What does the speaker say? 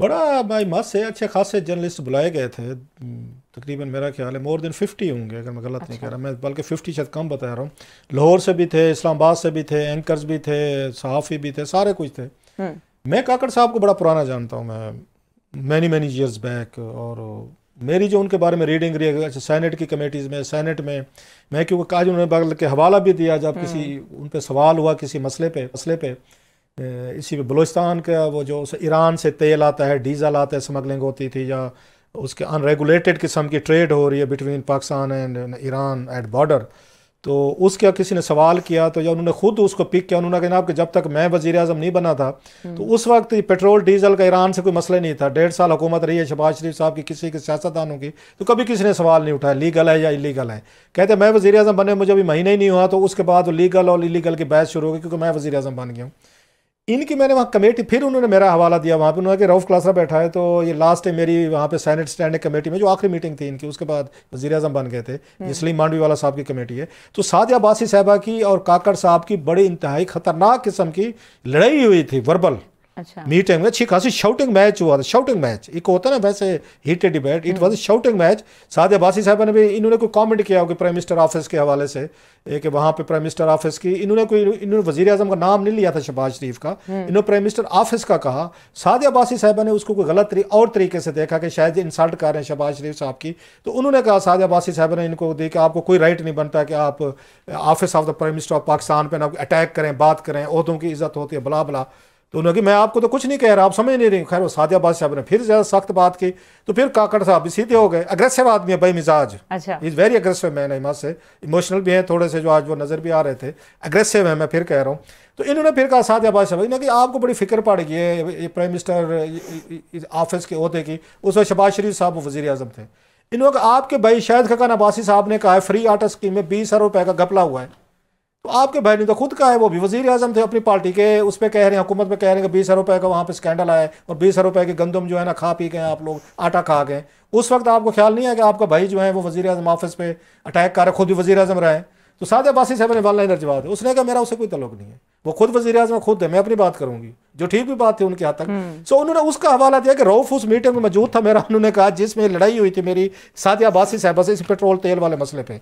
बड़ा भाई मस है अच्छे खासे जर्नलिस्ट बुलाए गए थे तकरीबन मेरा ख्याल है मोर देन फिफ्टी होंगे अगर मैं गलत अच्छा। नहीं कह रहा मैं बल्कि फिफ्टी शायद कम बता रहा हूँ लाहौर से भी थे इस्लामाबाद से भी थे एंकर्स भी थे सहाफ़ी भी थे सारे कुछ थे हम्म। मैं काकड़ साहब को बड़ा पुराना जानता हूँ मैं मैनी मैनी ईयर्स बैक और मेरी जो उनके बारे में रीडिंग रही है अच्छा सैनेट की कमेटीज़ में सैनेट में मैं क्योंकि काज उन्होंने के हवाला भी दिया जब किसी हम्म। उन पर सवाल हुआ किसी मसले पर मसले पर इसी में बलोचिस्तान का वो जो ईरान से तेल आता है डीजल आता है स्मगलिंग होती थी या उसके अनरेगुलेटेड किस्म की ट्रेड हो रही है between Pakistan and Iran at border तो उसका किसी ने सवाल किया तो या उन्होंने खुद उसको पिक किया उन्होंने कहना कि जब तक मैं वजी अजम नहीं बना था हम्म। तो उस वक्त पेट्रोल डीजल का ईरान से कोई मसला नहीं था डेढ़ साल हुकूमत रही है शहबाज शरीफ साहब की किसी के सियासतदानों की तो कभी किसी ने सवाल नहीं उठाया लीगल है या इलीगल है कहते मैं वजी अजम बने मुझे अभी महीने ही नहीं हुआ तो उसके बाद लीगल और इलीगल की बहस शुरू हो गई क्योंकि मैं वजी अजम बन गया हूँ इनकी मैंने वहाँ कमेटी फिर उन्होंने मेरा हवाला दिया वहाँ पे उन्होंने कहा रऊफ क्लासरा बैठा है तो ये लास्ट है मेरी वहाँ पे सैनेट स्टैंडिंग कमेटी में जो आखिरी मीटिंग थी इनकी उसके बाद वजीर अजम बन गए थे इसलिए हम्म। मांडवी वाला साहब की कमेटी है तो सादिया बासी साहबा की और काकड़ साहब की बड़ी इंतहाई ख़तरनाक किस्म की लड़ाई हुई थी वर्बल अच्छा मी टाइम में अच्छी खासी शाउटिंग मैच हुआ था शाउटिंग मैच एक होता है ना वैसे heated debate it was shouting match Saad Abbasi साहब ने भी इन्होंने कोई कॉमेंट किया होगा प्राइम मिनिस्टर ऑफिस के हवाले से एक वहाँ पे प्राइम मिनिस्टर ऑफिस की इन्होंने कोई इन्होंने वजी अजम का नाम नहीं लिया था शहबाज शरीफ का हम्म। इन्होंने प्राइम मिनिस्टर ऑफिस का कहा साद अब्बासी साहबा ने उसको कोई गलत तरी, और तरीके से देखा कि शायद इंसल्ट कर रहे हैं शहबाज शरीफ साहब की तो उन्होंने कहा साद अब्बासी साहब ने इनको दी कि आपको कोई राइट नहीं बनता कि आप office of the prime minister of Pakistan पर ना अटैक करें बात करें अहदों की इज्जत होती है बला बला तो उन्होंने कहा मैं आपको तो कुछ नहीं कह रहा आप समझ नहीं रही खैर वो सादियाबाद साहब ने फिर ज़्यादा सख्त बात की तो फिर काकड़ साहब भी सीधे हो गए अग्रेसिव आदमी है भाई मिजाज अच्छा इज़ वेरी अग्रेसिव मैन हिमात से इमोशनल भी हैं थोड़े से जो आज वो नज़र भी आ रहे थे अग्रेसिव है मैं फिर कह रहा हूँ तो इन्होंने फिर कहा सादियाबाद साहब इन्होंने कि आपको बड़ी फिक्र गई है प्राइम मिनिस्टर ऑफिस के अहदे की उस वक्त शबाज शरीफ साहब वो वजी अजम थे इन्होंने आपके भाई शायद खकान अब्बासी साहब ने कहा है फ्री आटा स्कीम में बीस अरब रुपये का घपला हुआ है तो आपके भाई ने तो खुद कहा है वो भी वजीर आजम थे अपनी पार्टी के उस पर कह रहे हैं हुकूमत में कह रहे हैं कि बीस रुपए का वहाँ पे स्कैंडल आए और बीस रुपए के गंदम जो है ना खा पी गए आप लोग आटा खा गए उस वक्त आपको ख्याल नहीं है कि आपका भाई जो है वो वजी अजम ऑफिस पे अटैक कर रहे खुद भी वजी अजम रहे तो सादे बासी साहब ने वाला नरजवाब है उसने कहा मेरा उसे कोई तलब नहीं है वो खुद वजी अजम खुद है मैं अपनी बात करूंगी जो ठीक भी बात थी उनके हाथ तक सो हम्म। उन्होंने उसका हवाला दिया कि रऊफ उस मीटिंग में मौजूद था मेरा उन्होंने कहा जिसमें लड़ाई हुई थी मेरी सादिया बासी साहब से इस पेट्रोल तेल वाले मसले पे